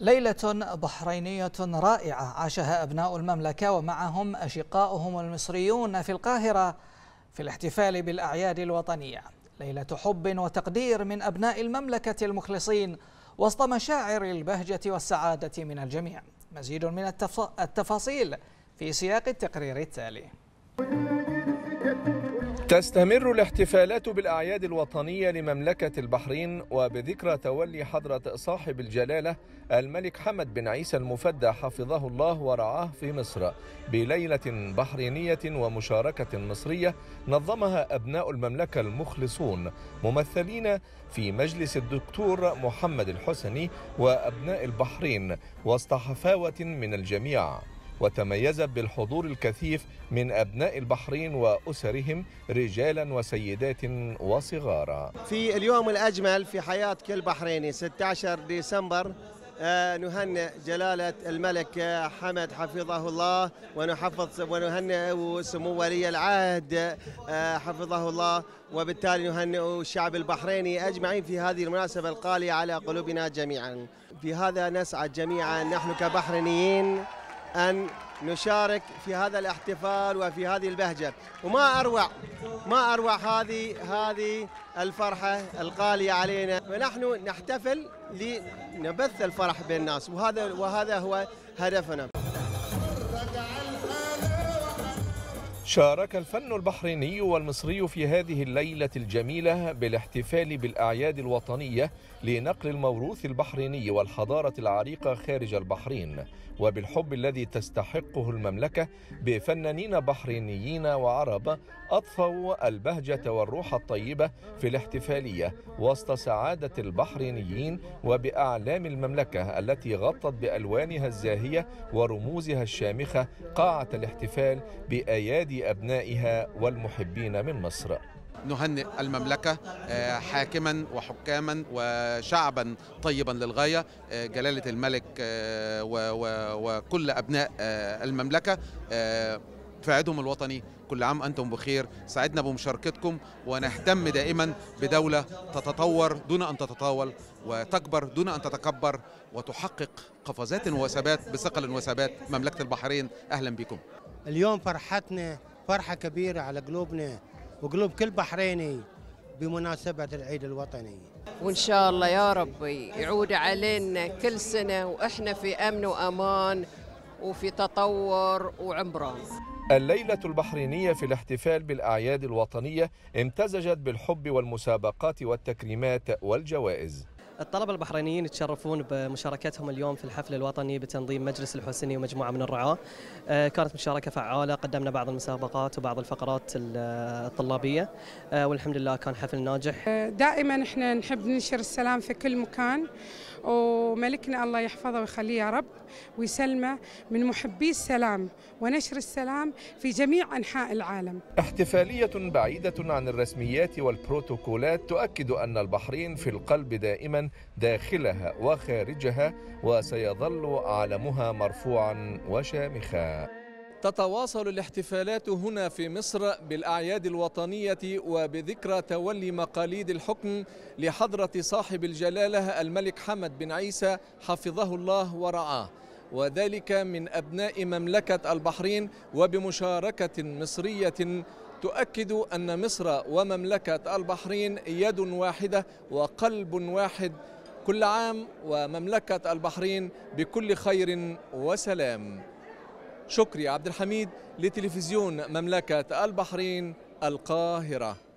ليلة بحرينية رائعة عاشها أبناء المملكة ومعهم أشقاؤهم المصريون في القاهرة في الاحتفال بالأعياد الوطنية ليلة حب وتقدير من أبناء المملكة المخلصين وسط مشاعر البهجة والسعادة من الجميع مزيد من التفاصيل في سياق التقرير التالي تستمر الاحتفالات بالاعياد الوطنيه لمملكه البحرين وبذكرى تولي حضره صاحب الجلاله الملك حمد بن عيسى المفدى حفظه الله ورعاه في مصر بليله بحرينيه ومشاركه مصريه نظمها ابناء المملكه المخلصون ممثلين في مجلس الدكتور محمد الحسني وابناء البحرين وسط حفاوه من الجميع وتميزت بالحضور الكثيف من أبناء البحرين وأسرهم رجالا وسيدات وصغارا في اليوم الأجمل في حياة كل بحريني 16 ديسمبر آه، نهنئ جلالة الملك آه، حمد حفظه الله ونحفظ ونهنئ سمو ولي العهد آه، حفظه الله وبالتالي نهنئ الشعب البحريني أجمعين في هذه المناسبة القالية على قلوبنا جميعا في هذا نسعد جميعا نحن كبحرينيين أن نشارك في هذا الاحتفال وفي هذه البهجة وما أروع ما أروع هذه هذه الفرحة القالية علينا ونحن نحتفل لنبث الفرح بين الناس وهذا وهذا هو هدفنا شارك الفن البحريني والمصري في هذه الليلة الجميلة بالاحتفال بالأعياد الوطنية لنقل الموروث البحريني والحضارة العريقة خارج البحرين وبالحب الذي تستحقه المملكة بفنانين بحرينيين وعرب أضفوا البهجة والروح الطيبة في الاحتفالية وسط سعادة البحرينيين وبأعلام المملكة التي غطت بألوانها الزاهية ورموزها الشامخة قاعة الاحتفال بأيادي نادي أبنائها والمحبين من مصر نهنئ المملكة آه، حاكما وحكاما وشعبا طيبا للغاية آه، جلالة الملك آه، وكل أبناء المملكة في عيدهم الوطني كل عام أنتم بخير سعدنا بمشاركتكم ونهتم دائما بدولة تتطور دون أن تتطاول وتكبر دون أن تتكبر وتحقق قفزات وثبات بثقل وثبات مملكة البحرين أهلا بكم اليوم فرحتنا فرحة كبيرة على قلوبنا وقلوب كل بحريني بمناسبة العيد الوطني وإن شاء الله يا ربي يعود علينا كل سنة وإحنا في أمن وأمان وفي تطور وعمران الليلة البحرينية في الاحتفال بالأعياد الوطنية امتزجت بالحب والمسابقات والتكريمات والجوائز الطلبة البحرينيين يتشرفون بمشاركتهم اليوم في الحفل الوطني بتنظيم مجلس الحسيني ومجموعة من الرعاة آه، كانت مشاركة فعالة قدمنا بعض المسابقات وبعض الفقرات آه، الطلابية آه، والحمد لله كان حفل ناجح دائما احنا نحب ننشر السلام في كل مكان وملكنا الله يحفظه ويخليه يا رب ويسلمه من محبي السلام ونشر السلام في جميع أنحاء العالم احتفالية بعيدة عن الرسميات والبروتوكولات تؤكد أن البحرين في القلب دائما داخلها وخارجها وسيظل علمها مرفوعا وشامخا تتواصل الاحتفالات هنا في مصر بالأعياد الوطنية وبذكرى تولي مقاليد الحكم لحضرة صاحب الجلالة الملك حمد بن عيسى حفظه الله ورعاه وذلك من أبناء مملكة البحرين وبمشاركة مصرية تؤكد أن مصر ومملكة البحرين يد واحدة وقلب واحد كل عام ومملكة البحرين بكل خير وسلام شكري عبد الحميد لتلفزيون مملكة البحرين القاهرة